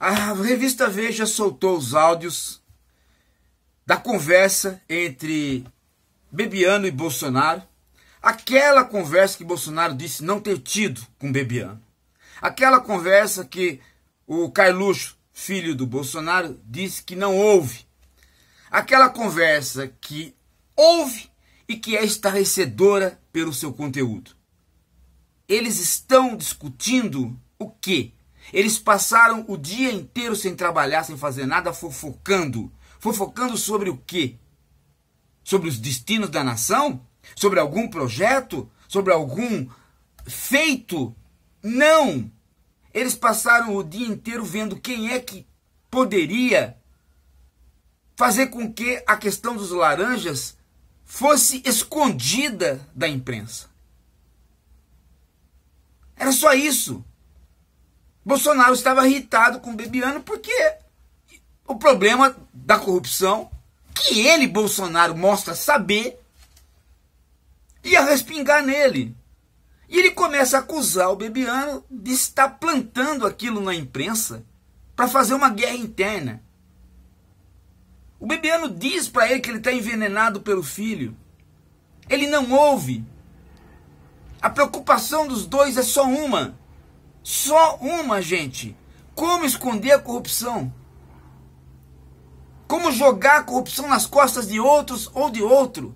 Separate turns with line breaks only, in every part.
A revista Veja soltou os áudios da conversa entre Bebiano e Bolsonaro. Aquela conversa que Bolsonaro disse não ter tido com Bebiano. Aquela conversa que o Carluxo, filho do Bolsonaro, disse que não houve. Aquela conversa que houve e que é estarrecedora pelo seu conteúdo. Eles estão discutindo o quê? Eles passaram o dia inteiro sem trabalhar, sem fazer nada, fofocando. Fofocando sobre o quê? Sobre os destinos da nação? Sobre algum projeto? Sobre algum feito? Não! Eles passaram o dia inteiro vendo quem é que poderia fazer com que a questão dos laranjas fosse escondida da imprensa. Era só isso. Bolsonaro estava irritado com Bebiano porque o problema da corrupção que ele, Bolsonaro, mostra saber ia respingar nele. E ele começa a acusar o Bebiano de estar plantando aquilo na imprensa para fazer uma guerra interna. O Bebiano diz para ele que ele está envenenado pelo filho. Ele não ouve. A preocupação dos dois é só uma: só uma, gente. Como esconder a corrupção? Como jogar a corrupção nas costas de outros ou de outro?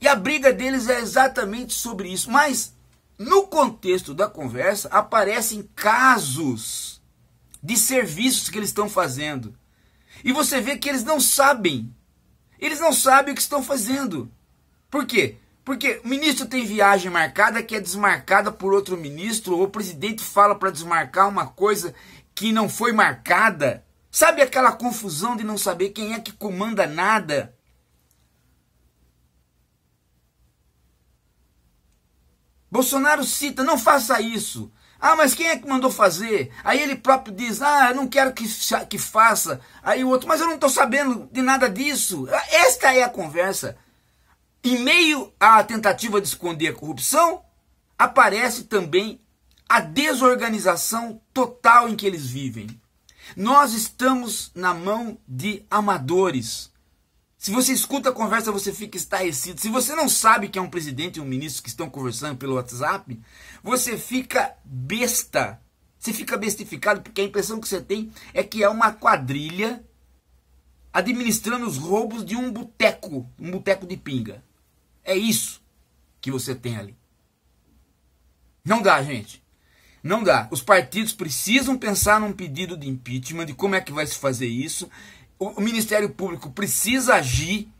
E a briga deles é exatamente sobre isso. Mas, no contexto da conversa, aparecem casos de serviços que eles estão fazendo. E você vê que eles não sabem. Eles não sabem o que estão fazendo. Por quê? Porque o ministro tem viagem marcada que é desmarcada por outro ministro, ou o presidente fala para desmarcar uma coisa que não foi marcada. Sabe aquela confusão de não saber quem é que comanda nada? Bolsonaro cita, não faça isso. Ah, mas quem é que mandou fazer? Aí ele próprio diz, ah, eu não quero que, que faça. Aí o outro, mas eu não estou sabendo de nada disso. Ah, esta é a conversa. Em meio à tentativa de esconder a corrupção, aparece também a desorganização total em que eles vivem. Nós estamos na mão de amadores. Se você escuta a conversa, você fica estarrecido. Se você não sabe que é um presidente e um ministro que estão conversando pelo WhatsApp, você fica besta. Você fica bestificado porque a impressão que você tem é que é uma quadrilha administrando os roubos de um boteco, um boteco de pinga. É isso que você tem ali. Não dá, gente. Não dá. Os partidos precisam pensar num pedido de impeachment, de como é que vai se fazer isso. O, Ministério Público precisa agir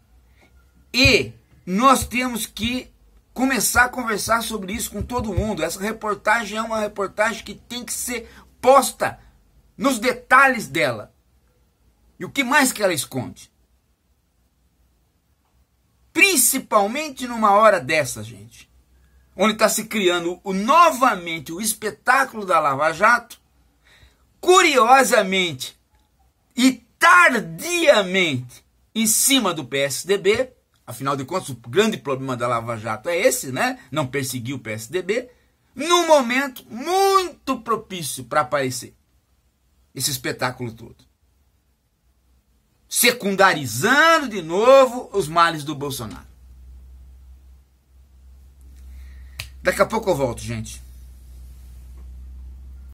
e nós temos que começar a conversar sobre isso com todo mundo. Essa reportagem é uma reportagem que tem que ser posta nos detalhes dela. E o que mais que ela esconde? Principalmente numa hora dessa, gente. Onde está se criando o, novamente o espetáculo da Lava Jato. Curiosamente e tardiamente em cima do PSDB. Afinal de contas, o grande problema da Lava Jato é esse, né? Não perseguir o PSDB. Num momento muito propício para aparecer esse espetáculo todo secundarizando de novo os males do Bolsonaro. Daqui a pouco eu volto, gente.